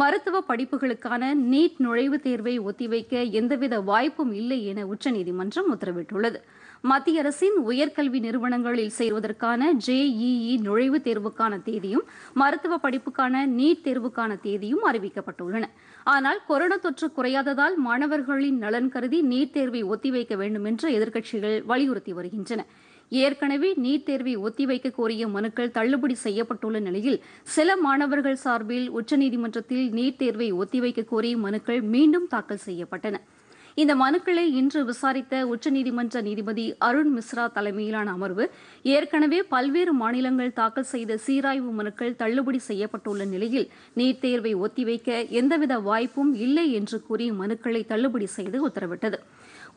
மருத்துவ படிப்புகளுக்கான நீட் நுழைவுத் தேர்வை ஒத்திவைக்க எந்தவித வாய்ப்பும் இல்லை என உச்சநீதிமன்றம் உத்தரவிட்டுள்ளது மத்திய அரசின் உயர்கல்வி நிறுவனங்களில் சேருவதற்கான ஜேஇஇ நுழைவுத் தேர்வுக்கான தேதியும் மருத்துவ படிப்புக்கான நீட் தேர்வுக்கான தேதியும் அறிவிக்கப்பட்டுள்ளன ஆனால் கொரோனா தொற்று குறையாததால் மாணவர்களின் நலன் கருதி நீட் தேர்வை ஒத்திவைக்க வேண்டும் என்று எதிர்க்கட்சிகள் வலியுறுத்தி வருகின்றன ஏற்கனவே நீட் தேர்வை ஒத்திவைக்க கோரிய மனுக்கள் தள்ளுபடி செய்யப்பட்டுள்ள நிலையில் சில மாணவர்கள் சார்பில் உச்சநீதிமன்றத்தில் நீட் தேர்வை ஒத்திவைக்க கோரிய மனுக்கள் மீண்டும் தாக்கல் செய்யப்பட்டன இந்த மனுக்களை இன்று விசாரித்த உச்சநீதிமன்ற நீதிபதி அருண் மிஸ்ரா தலைமையிலான அமர்வு ஏற்கனவே பல்வேறு மாநிலங்கள் தாக்கல் செய்த சீராய்வு மனுக்கள் தள்ளுபடி செய்யப்பட்டுள்ள நிலையில் நீட் தேர்வை ஒத்திவைக்க எந்தவித வாய்ப்பும் இல்லை என்று கூறி மனுக்களை தள்ளுபடி செய்து உத்தரவிட்டது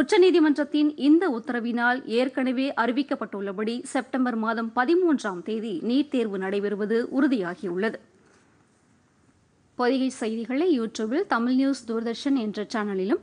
உச்சநீதிமன்றத்தின் இந்த உத்தரவினால் ஏற்கனவே அறிவிக்கப்பட்டுள்ளபடி செப்டம்பர் மாதம் பதிமூன்றாம் தேதி நீட் தேர்வு நடைபெறுவது உறுதியாகியுள்ளது பொதிகை செய்திகளை யூடியூபில் தமிழ் நியூஸ் தூர்தர்ஷன் என்ற சேனலிலும்